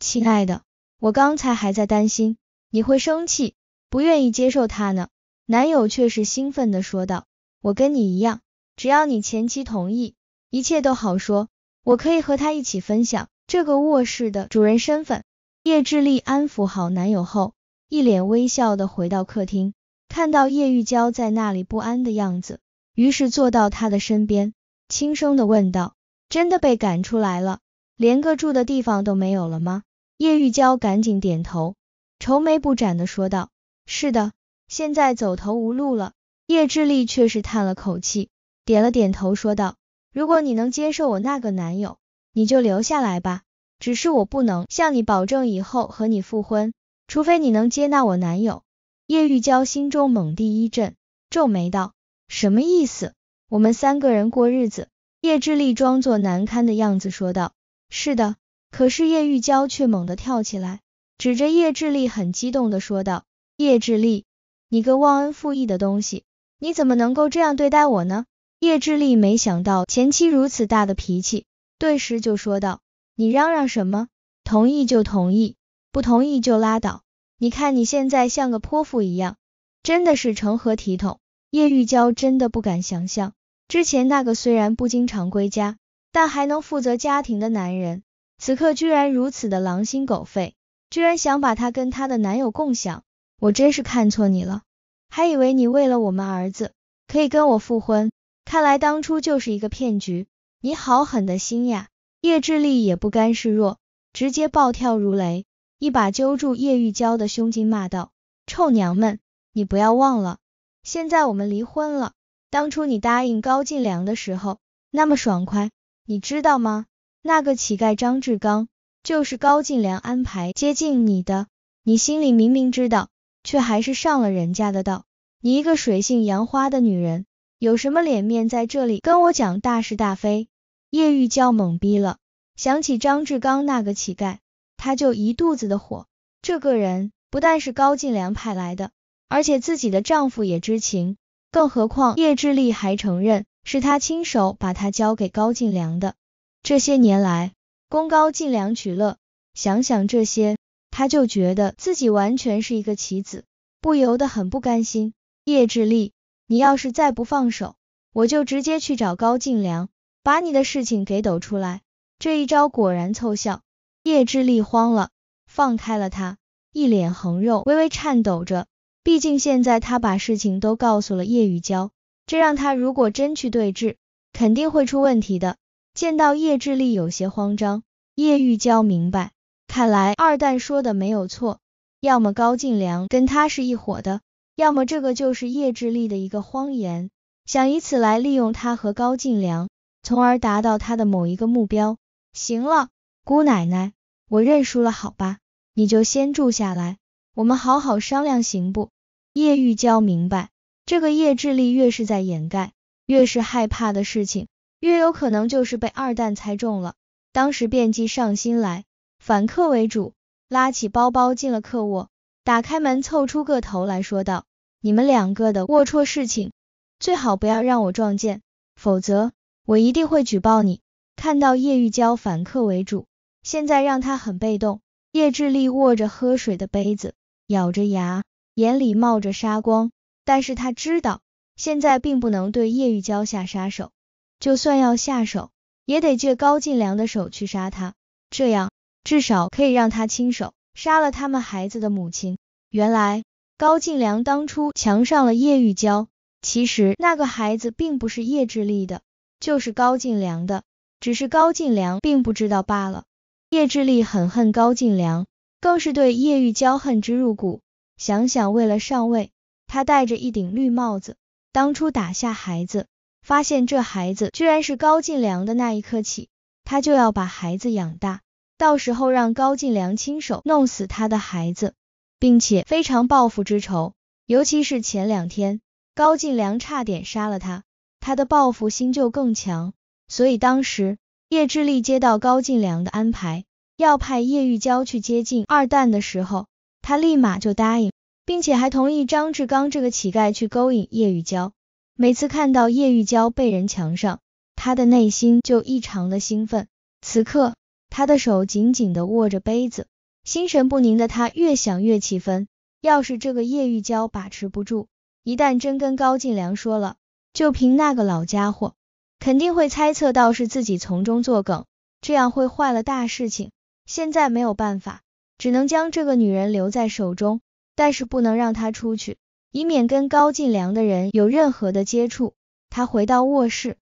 亲爱的，我刚才还在担心你会生气，不愿意接受他呢。男友却是兴奋的说道：“我跟你一样，只要你前妻同意，一切都好说，我可以和他一起分享这个卧室的主人身份。”叶志丽安抚好男友后，一脸微笑的回到客厅，看到叶玉娇在那里不安的样子，于是坐到她的身边，轻声的问道：“真的被赶出来了，连个住的地方都没有了吗？”叶玉娇赶紧点头，愁眉不展的说道：“是的，现在走投无路了。”叶志丽却是叹了口气，点了点头说道：“如果你能接受我那个男友，你就留下来吧。”只是我不能向你保证以后和你复婚，除非你能接纳我男友。叶玉娇心中猛地一震，皱眉道：“什么意思？我们三个人过日子。”叶志丽装作难堪的样子说道：“是的。”可是叶玉娇却猛地跳起来，指着叶志丽很激动的说道：“叶志丽，你个忘恩负义的东西，你怎么能够这样对待我呢？”叶志丽没想到前妻如此大的脾气，顿时就说道。你嚷嚷什么？同意就同意，不同意就拉倒。你看你现在像个泼妇一样，真的是成何体统？叶玉娇真的不敢想象，之前那个虽然不经常归家，但还能负责家庭的男人，此刻居然如此的狼心狗肺，居然想把她跟她的男友共享。我真是看错你了，还以为你为了我们儿子可以跟我复婚，看来当初就是一个骗局。你好狠的心呀！叶志立也不甘示弱，直接暴跳如雷，一把揪住叶玉娇的胸襟，骂道：“臭娘们，你不要忘了，现在我们离婚了。当初你答应高进良的时候那么爽快，你知道吗？那个乞丐张志刚就是高进良安排接近你的，你心里明明知道，却还是上了人家的当。你一个水性杨花的女人，有什么脸面在这里跟我讲大是大非？”叶玉娇懵逼了，想起张志刚那个乞丐，她就一肚子的火。这个人不但是高进良派来的，而且自己的丈夫也知情，更何况叶志丽还承认是她亲手把他交给高进良的。这些年来，供高进良取乐，想想这些，他就觉得自己完全是一个棋子，不由得很不甘心。叶志丽，你要是再不放手，我就直接去找高进良。把你的事情给抖出来，这一招果然凑效。叶志力慌了，放开了他，一脸横肉，微微颤抖着。毕竟现在他把事情都告诉了叶玉娇，这让他如果真去对峙，肯定会出问题的。见到叶志力有些慌张，叶玉娇明白，看来二蛋说的没有错，要么高进良跟他是一伙的，要么这个就是叶志力的一个谎言，想以此来利用他和高进良。从而达到他的某一个目标。行了，姑奶奶，我认输了，好吧，你就先住下来，我们好好商量，行不？叶玉娇明白，这个叶志力越是在掩盖，越是害怕的事情，越有可能就是被二蛋猜中了。当时便计上心来，反客为主，拉起包包进了客卧，打开门凑出个头来说道：“你们两个的龌龊事情，最好不要让我撞见，否则……”我一定会举报你！看到叶玉娇反客为主，现在让她很被动。叶志力握着喝水的杯子，咬着牙，眼里冒着杀光。但是他知道，现在并不能对叶玉娇下杀手，就算要下手，也得借高进良的手去杀他，这样至少可以让他亲手杀了他们孩子的母亲。原来高进良当初强上了叶玉娇，其实那个孩子并不是叶志力的。就是高进良的，只是高进良并不知道罢了。叶志力很恨高进良，更是对叶玉娇恨之入骨。想想为了上位，他戴着一顶绿帽子，当初打下孩子，发现这孩子居然是高进良的那一刻起，他就要把孩子养大，到时候让高进良亲手弄死他的孩子，并且非常报复之仇。尤其是前两天，高进良差点杀了他。他的报复心就更强，所以当时叶志丽接到高进良的安排，要派叶玉娇去接近二蛋的时候，他立马就答应，并且还同意张志刚这个乞丐去勾引叶玉娇。每次看到叶玉娇被人强上，他的内心就异常的兴奋。此刻，他的手紧紧的握着杯子，心神不宁的他越想越气愤。要是这个叶玉娇把持不住，一旦真跟高进良说了。就凭那个老家伙，肯定会猜测到是自己从中作梗，这样会坏了大事情。现在没有办法，只能将这个女人留在手中，但是不能让她出去，以免跟高进良的人有任何的接触。她回到卧室，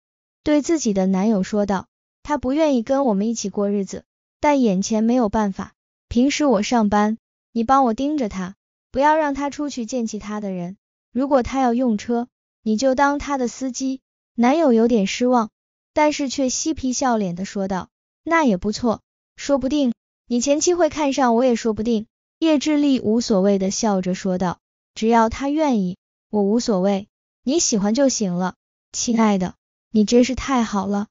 对自己的男友说道：“她不愿意跟我们一起过日子，但眼前没有办法。平时我上班，你帮我盯着她，不要让她出去见其他的人。如果她要用车。”你就当他的司机，男友有点失望，但是却嬉皮笑脸的说道：“那也不错，说不定你前妻会看上我，也说不定。”叶志丽无所谓的笑着说道：“只要他愿意，我无所谓，你喜欢就行了，亲爱的，你真是太好了，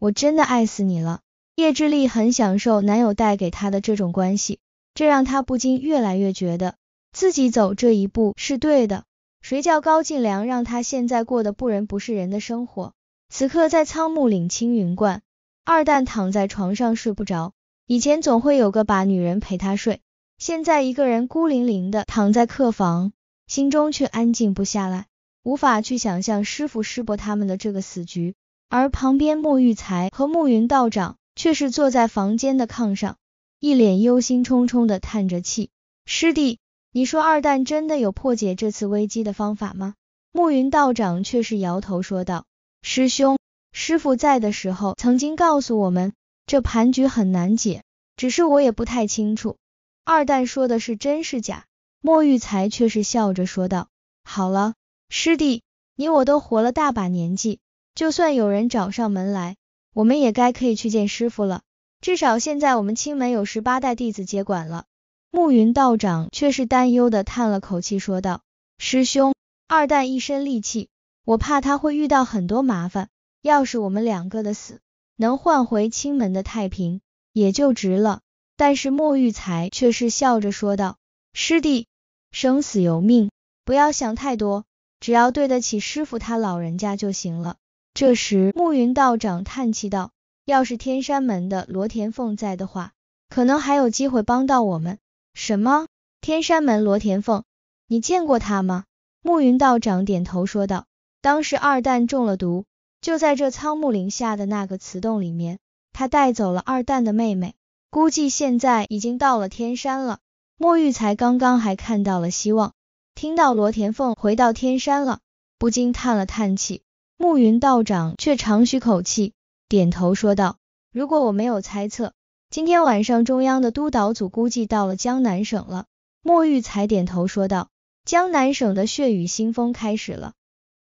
我真的爱死你了。”叶志丽很享受男友带给她的这种关系，这让她不禁越来越觉得自己走这一步是对的。谁叫高进良让他现在过得不人不是人的生活？此刻在苍木岭青云观，二蛋躺在床上睡不着。以前总会有个把女人陪他睡，现在一个人孤零零的躺在客房，心中却安静不下来，无法去想象师傅师伯他们的这个死局。而旁边莫玉才和慕云道长却是坐在房间的炕上，一脸忧心忡忡的叹着气：“师弟。”你说二蛋真的有破解这次危机的方法吗？暮云道长却是摇头说道：“师兄，师傅在的时候曾经告诉我们，这盘局很难解，只是我也不太清楚，二蛋说的是真是假。”莫玉才却是笑着说道：“好了，师弟，你我都活了大把年纪，就算有人找上门来，我们也该可以去见师傅了。至少现在我们青门有十八代弟子接管了。”暮云道长却是担忧的叹了口气，说道：“师兄，二蛋一身戾气，我怕他会遇到很多麻烦。要是我们两个的死能换回青门的太平，也就值了。”但是莫玉才却是笑着说道：“师弟，生死由命，不要想太多，只要对得起师傅他老人家就行了。”这时，暮云道长叹气道：“要是天山门的罗田凤在的话，可能还有机会帮到我们。”什么？天山门罗田凤，你见过他吗？慕云道长点头说道，当时二蛋中了毒，就在这苍木林下的那个瓷洞里面，他带走了二蛋的妹妹，估计现在已经到了天山了。莫玉才刚刚还看到了希望，听到罗田凤回到天山了，不禁叹了叹气。暮云道长却长吁口气，点头说道，如果我没有猜测。今天晚上，中央的督导组估计到了江南省了。莫玉才点头说道：“江南省的血雨腥风开始了，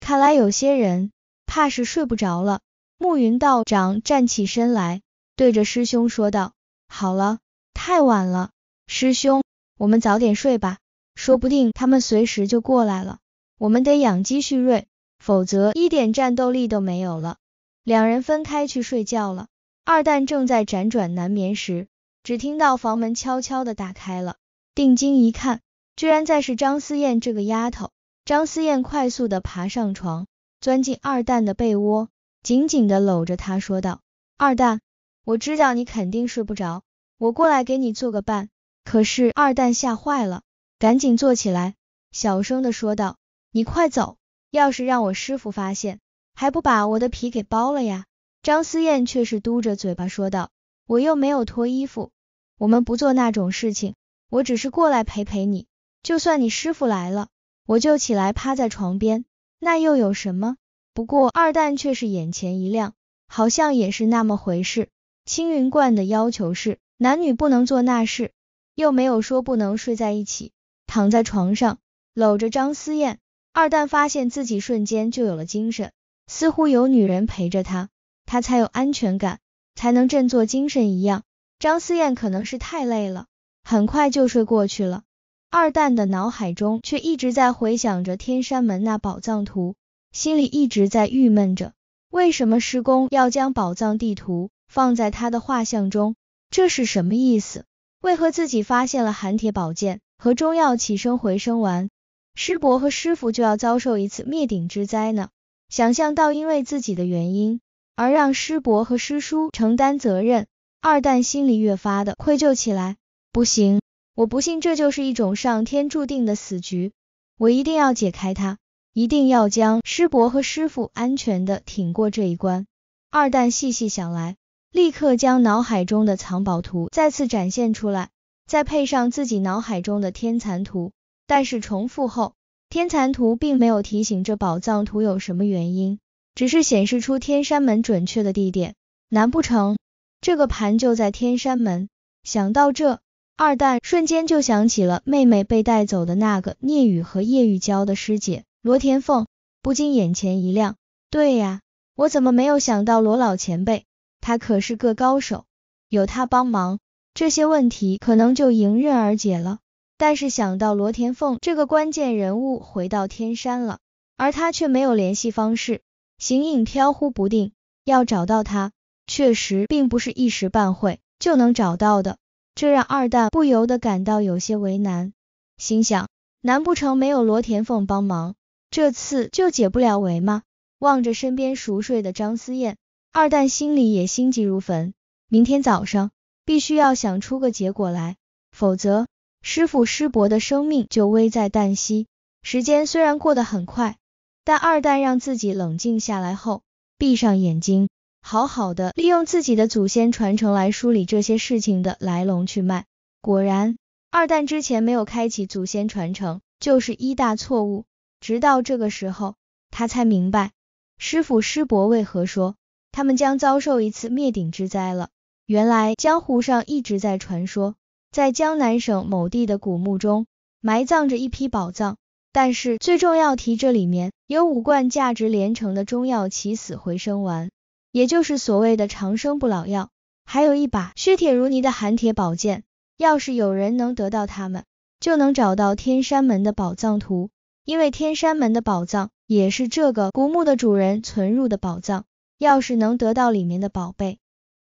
看来有些人怕是睡不着了。”暮云道长站起身来，对着师兄说道：“好了，太晚了，师兄，我们早点睡吧，说不定他们随时就过来了，我们得养精蓄锐，否则一点战斗力都没有了。”两人分开去睡觉了。二蛋正在辗转难眠时，只听到房门悄悄的打开了，定睛一看，居然再是张思燕这个丫头。张思燕快速的爬上床，钻进二蛋的被窝，紧紧的搂着他说道：“二蛋，我知道你肯定睡不着，我过来给你做个伴。”可是二蛋吓坏了，赶紧坐起来，小声的说道：“你快走，要是让我师傅发现，还不把我的皮给剥了呀！”张思燕却是嘟着嘴巴说道：“我又没有脱衣服，我们不做那种事情。我只是过来陪陪你，就算你师傅来了，我就起来趴在床边，那又有什么？”不过二蛋却是眼前一亮，好像也是那么回事。青云观的要求是男女不能做那事，又没有说不能睡在一起。躺在床上搂着张思燕，二蛋发现自己瞬间就有了精神，似乎有女人陪着他。他才有安全感，才能振作精神一样。张思燕可能是太累了，很快就睡过去了。二蛋的脑海中却一直在回想着天山门那宝藏图，心里一直在郁闷着，为什么师公要将宝藏地图放在他的画像中？这是什么意思？为何自己发现了寒铁宝剑和中药起生回生丸，师伯和师傅就要遭受一次灭顶之灾呢？想象到因为自己的原因。而让师伯和师叔承担责任，二蛋心里越发的愧疚起来。不行，我不信这就是一种上天注定的死局，我一定要解开它，一定要将师伯和师傅安全的挺过这一关。二蛋细细想来，立刻将脑海中的藏宝图再次展现出来，再配上自己脑海中的天蚕图，但是重复后，天蚕图并没有提醒这宝藏图有什么原因。只是显示出天山门准确的地点，难不成这个盘就在天山门？想到这，二蛋瞬间就想起了妹妹被带走的那个聂雨和叶玉娇的师姐罗天凤，不禁眼前一亮。对呀，我怎么没有想到罗老前辈？他可是个高手，有他帮忙，这些问题可能就迎刃而解了。但是想到罗田凤这个关键人物回到天山了，而他却没有联系方式。形影飘忽不定，要找到他确实并不是一时半会就能找到的，这让二蛋不由得感到有些为难，心想，难不成没有罗田凤帮忙，这次就解不了围吗？望着身边熟睡的张思燕，二蛋心里也心急如焚，明天早上必须要想出个结果来，否则师傅师伯的生命就危在旦夕。时间虽然过得很快。但二蛋让自己冷静下来后，闭上眼睛，好好的利用自己的祖先传承来梳理这些事情的来龙去脉。果然，二蛋之前没有开启祖先传承就是一大错误。直到这个时候，他才明白师傅师伯为何说他们将遭受一次灭顶之灾了。原来，江湖上一直在传说，在江南省某地的古墓中埋葬着一批宝藏。但是最重要，提这里面有五罐价值连城的中药起死回生丸，也就是所谓的长生不老药，还有一把削铁如泥的寒铁宝剑。要是有人能得到它们，就能找到天山门的宝藏图，因为天山门的宝藏也是这个古墓的主人存入的宝藏。要是能得到里面的宝贝，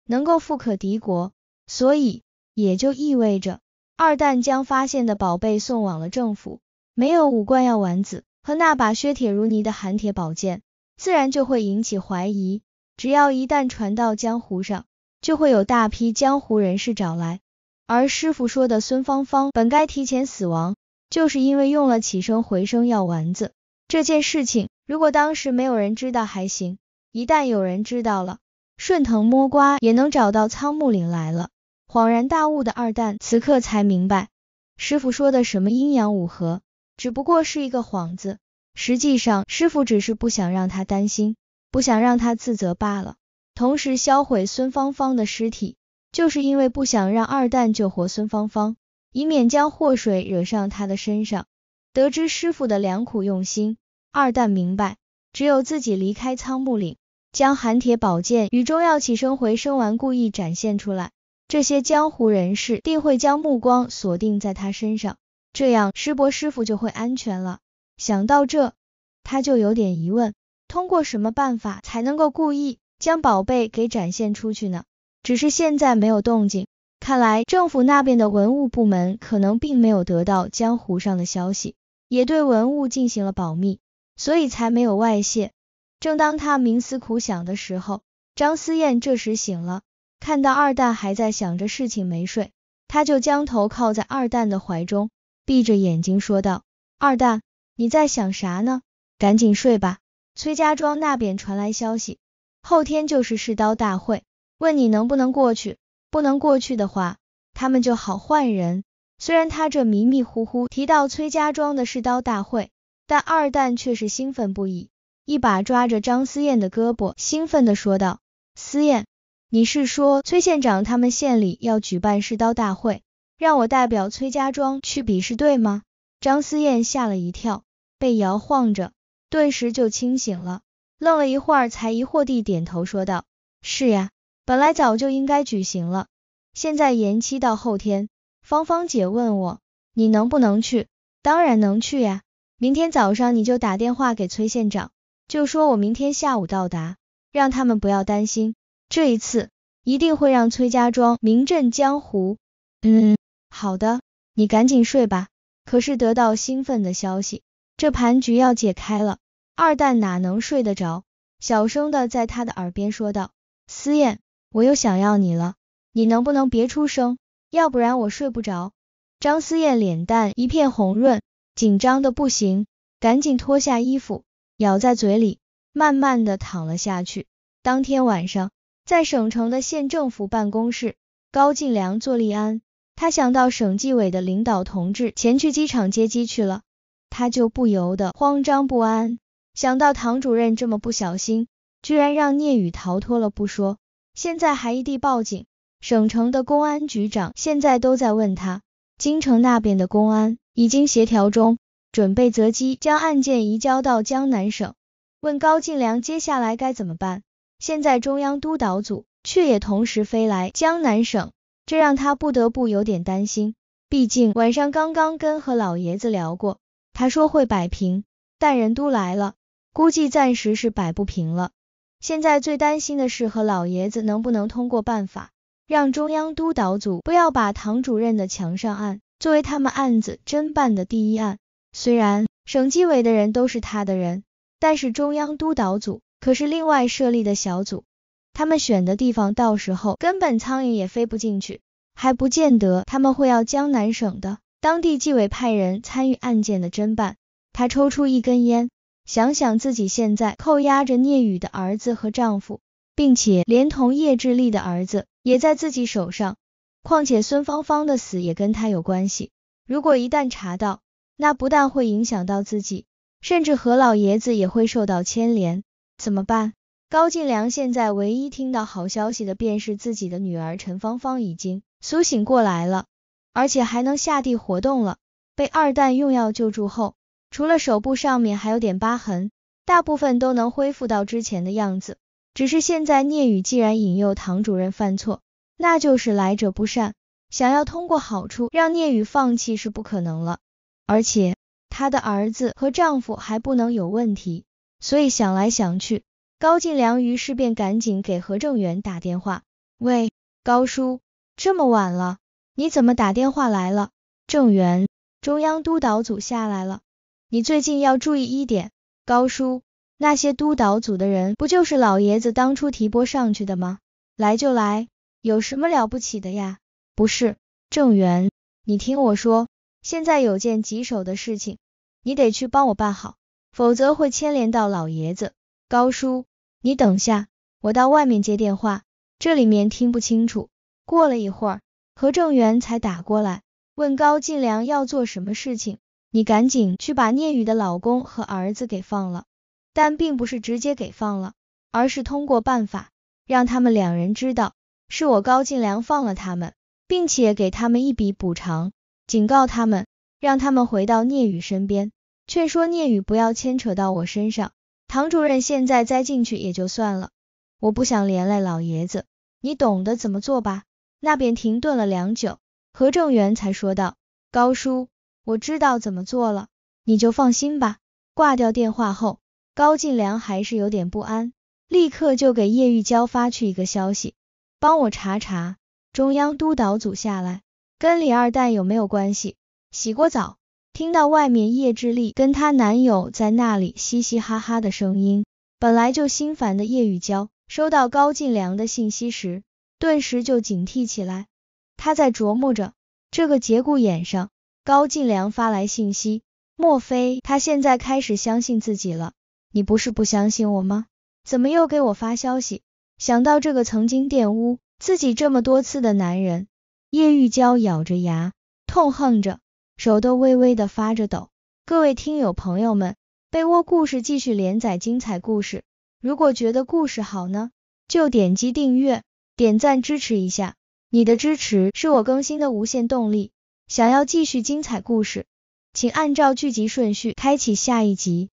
能够富可敌国，所以也就意味着二蛋将发现的宝贝送往了政府。没有五罐药丸子和那把削铁如泥的寒铁宝剑，自然就会引起怀疑。只要一旦传到江湖上，就会有大批江湖人士找来。而师傅说的孙芳芳本该提前死亡，就是因为用了起生回生药丸子。这件事情如果当时没有人知道还行，一旦有人知道了，顺藤摸瓜也能找到苍木岭来了。恍然大悟的二蛋此刻才明白，师傅说的什么阴阳五合。只不过是一个幌子，实际上师傅只是不想让他担心，不想让他自责罢了。同时销毁孙芳芳的尸体，就是因为不想让二蛋救活孙芳芳，以免将祸水惹上他的身上。得知师傅的良苦用心，二蛋明白，只有自己离开苍木岭，将寒铁宝剑与中药起身回生丸故意展现出来，这些江湖人士定会将目光锁定在他身上。这样，师伯师傅就会安全了。想到这，他就有点疑问，通过什么办法才能够故意将宝贝给展现出去呢？只是现在没有动静，看来政府那边的文物部门可能并没有得到江湖上的消息，也对文物进行了保密，所以才没有外泄。正当他冥思苦想的时候，张思燕这时醒了，看到二蛋还在想着事情没睡，他就将头靠在二蛋的怀中。闭着眼睛说道：“二蛋，你在想啥呢？赶紧睡吧。崔家庄那边传来消息，后天就是试刀大会，问你能不能过去。不能过去的话，他们就好换人。虽然他这迷迷糊糊提到崔家庄的试刀大会，但二蛋却是兴奋不已，一把抓着张思燕的胳膊，兴奋地说道：思燕，你是说崔县长他们县里要举办试刀大会？”让我代表崔家庄去比试，对吗？张思燕吓了一跳，被摇晃着，顿时就清醒了，愣了一会儿，才疑惑地点头说道：“是呀，本来早就应该举行了，现在延期到后天。”芳芳姐问我：“你能不能去？”“当然能去呀！明天早上你就打电话给崔县长，就说我明天下午到达，让他们不要担心。这一次一定会让崔家庄名震江湖。”嗯。好的，你赶紧睡吧。可是得到兴奋的消息，这盘局要解开了，二蛋哪能睡得着？小声的在他的耳边说道：“思燕，我又想要你了，你能不能别出声？要不然我睡不着。”张思燕脸蛋一片红润，紧张的不行，赶紧脱下衣服，咬在嘴里，慢慢的躺了下去。当天晚上，在省城的县政府办公室，高进良坐立安。他想到省纪委的领导同志前去机场接机去了，他就不由得慌张不安。想到唐主任这么不小心，居然让聂宇逃脱了不说，现在还异地报警，省城的公安局长现在都在问他。京城那边的公安已经协调中，准备择机将案件移交到江南省。问高进良接下来该怎么办？现在中央督导组却也同时飞来江南省。这让他不得不有点担心，毕竟晚上刚刚跟何老爷子聊过，他说会摆平，但人都来了，估计暂时是摆不平了。现在最担心的是何老爷子能不能通过办法，让中央督导组不要把唐主任的墙上案作为他们案子侦办的第一案。虽然省纪委的人都是他的人，但是中央督导组可是另外设立的小组。他们选的地方，到时候根本苍蝇也飞不进去，还不见得他们会要江南省的当地纪委派人参与案件的侦办。他抽出一根烟，想想自己现在扣押着聂宇的儿子和丈夫，并且连同叶志立的儿子也在自己手上。况且孙芳芳的死也跟他有关系，如果一旦查到，那不但会影响到自己，甚至何老爷子也会受到牵连。怎么办？高进良现在唯一听到好消息的，便是自己的女儿陈芳芳已经苏醒过来了，而且还能下地活动了。被二蛋用药救助后，除了手部上面还有点疤痕，大部分都能恢复到之前的样子。只是现在聂宇既然引诱唐主任犯错，那就是来者不善，想要通过好处让聂宇放弃是不可能了。而且他的儿子和丈夫还不能有问题，所以想来想去。高进良于是便赶紧给何正元打电话。喂，高叔，这么晚了，你怎么打电话来了？正元，中央督导组下来了，你最近要注意一点。高叔，那些督导组的人不就是老爷子当初提拨上去的吗？来就来，有什么了不起的呀？不是，正元，你听我说，现在有件棘手的事情，你得去帮我办好，否则会牵连到老爷子。高叔。你等下，我到外面接电话，这里面听不清楚。过了一会儿，何正元才打过来，问高进良要做什么事情。你赶紧去把聂宇的老公和儿子给放了，但并不是直接给放了，而是通过办法让他们两人知道是我高进良放了他们，并且给他们一笔补偿，警告他们，让他们回到聂宇身边，劝说聂宇不要牵扯到我身上。唐主任现在栽进去也就算了，我不想连累老爷子，你懂得怎么做吧？那边停顿了良久，何正元才说道：“高叔，我知道怎么做了，你就放心吧。”挂掉电话后，高进良还是有点不安，立刻就给叶玉娇发去一个消息：“帮我查查中央督导组下来跟李二蛋有没有关系。”洗过澡。听到外面叶志丽跟她男友在那里嘻嘻哈哈的声音，本来就心烦的叶玉娇收到高进良的信息时，顿时就警惕起来。她在琢磨着，这个节骨眼上高进良发来信息，莫非他现在开始相信自己了？你不是不相信我吗？怎么又给我发消息？想到这个曾经玷污自己这么多次的男人，叶玉娇咬着牙，痛恨着。手都微微的发着抖。各位听友朋友们，被窝故事继续连载精彩故事。如果觉得故事好呢，就点击订阅、点赞支持一下。你的支持是我更新的无限动力。想要继续精彩故事，请按照剧集顺序开启下一集。